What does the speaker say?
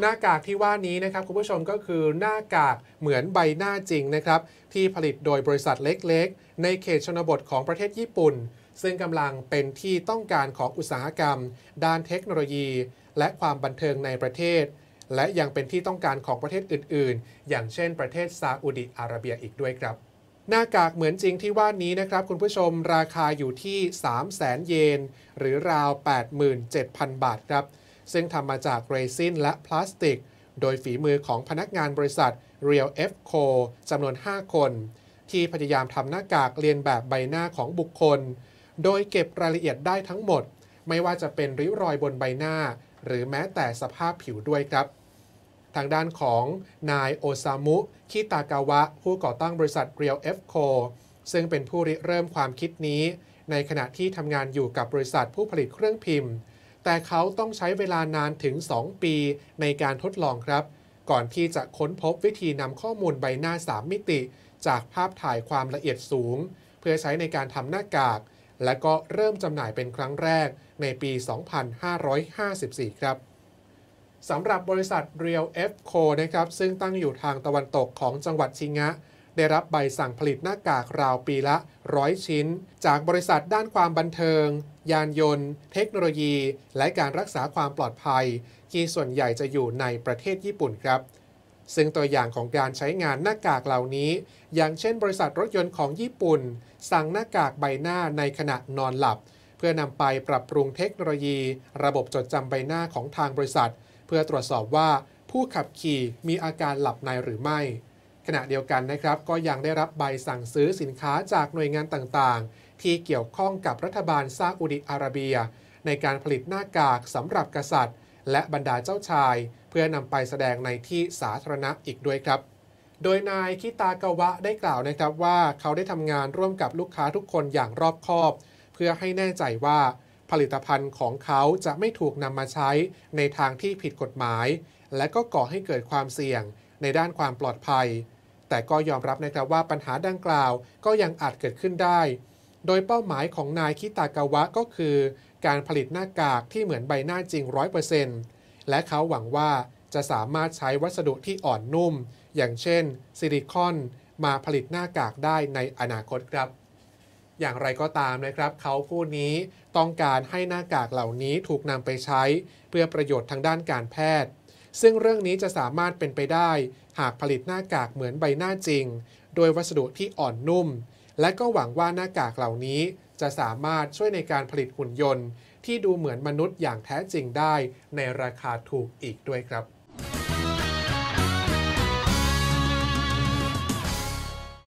หน้ากากที่ว่านี้นะครับคุณผู้ชมก็คือหน้ากากเหมือนใบหน้าจริงนะครับ ที่ผลิตโดยบริษัทเล็ก ๆ ในเขตชนบทของประเทศญี่ปุ่น ซึ่งกำลังเป็นที่ต้องการของอุตสาหกรรม ด้านเทคโนโลยี และความบันเทิงในประเทศ และยังเป็นที่ต้องการของประเทศอื่นๆ อย่างเช่นประเทศซาอุดิอาระเบียอีกด้วยครับ หน้ากากเหมือนจริงที่ว่านี้นะครับ คุณผู้ชมราคาอยู่ที่ 3 0 0 0 0 0เยน หรือราว 87,000บาทครับซึ่งทำมาจากเรซินและพลาสติก โดยฝีมือของพนักงานบริษัท Real F Co จำนวน 5 คน ที่พยายามทำหน้ากากเลียนแบบใบหน้าของบุคคล โดยเก็บรายละเอียดได้ทั้งหมด ไม่ว่าจะเป็นริ้วรอยบนใบหน้า หรือแม้แต่สภาพผิวด้วยครับ ทางด้านของ นายโอซามุคิตากาวะผู้ก่อตั้งบริษัท Real F Co ซึ่งเป็นผู้ริเริ่มความคิดนี้ ในขณะที่ทำงานอยู่กับบริษัทผู้ผลิตเครื่องพิมพ์แต่เขาต้องใช้เวลานานถึง 2 ปีในการทดลองครับ ก่อนที่จะค้นพบวิธีนำข้อมูลใบหน้า 3 มิติ จากภาพถ่ายความละเอียดสูง เพื่อใช้ในการทำหน้ากาก และก็เริ่มจำหน่ายเป็นครั้งแรกในปี 2554 ครับสำหรับบริษัท Real F Co นะครับ ซึ่งตั้งอยู่ทางตะวันตกของจังหวัดชิงะได้รับใบสั่งผลิตหน้ากากราวปีละร้อยชิ้น จากบริษัทด้านความบันเทิง ยานยนต์ เทคโนโลยี และการรักษาความปลอดภัย ที่ส่วนใหญ่จะอยู่ในประเทศญี่ปุ่นครับ ซึ่งตัวอย่างของการใช้งานหน้ากากเหล่านี้ อย่างเช่น บริษัทรถยนต์ของญี่ปุ่น สั่งหน้ากากใบหน้าในขณะนอนหลับ เพื่อนำไปปรับปรุงเทคโนโลยี ระบบจดจำใบหน้าของทางบริษัท เพื่อตรวจสอบว่า ผู้ขับขี่มีอาการหลับในหรือไม่ขณะเดียวกันนะครับ ก็ยังได้รับใบสั่งซื้อสินค้าจากหน่วยงานต่างๆ ที่เกี่ยวข้องกับรัฐบาลซาอุดิอาระเบีย ในการผลิตหน้ากากสำหรับกษัตริย์ และบรรดาเจ้าชาย เพื่อนำไปแสดงในที่สาธารณะอีกด้วยครับ โดยนาย คิตากาวะได้กล่าวนะครับว่าเขาได้ทำงานร่วมกับลูกค้าทุกคนอย่างรอบคอบ เพื่อให้แน่ใจว่าผลิตภัณฑ์ของเขาจะไม่ถูกนำมาใช้ในทางที่ผิดกฎหมาย และก็ก่อให้เกิดความเสี่ยงในด้านความปลอดภัยแต่ก็ยอมรับนะครับว่าปัญหาดังกล่าวก็ยังอาจเกิดขึ้นได้ โดยเป้าหมายของนายคิตากาวะก็คือการผลิตหน้ากากที่เหมือนใบหน้าจริง 100%และเขาหวังว่าจะสามารถใช้วัสดุที่อ่อนนุ่ม อย่างเช่นซิลิคอน มาผลิตหน้ากากได้ในอนาคตครับ อย่างไรก็ตามนะครับเขาผู้นี้ต้องการให้หน้ากากเหล่านี้ถูกนำไปใช้เพื่อประโยชน์ทางด้านการแพทย์ซึ่งเรื่องนี้จะสามารถเป็นไปได้หากผลิตหน้ากากเหมือนใบหน้าจริง โดยวัสดุที่อ่อนนุ่ม และก็หวังว่าหน้ากากเหล่านี้จะสามารถช่วยในการผลิตหุ่นยนต์ ที่ดูเหมือนมนุษย์อย่างแท้จริงได้ในราคาถูกอีกด้วยครับ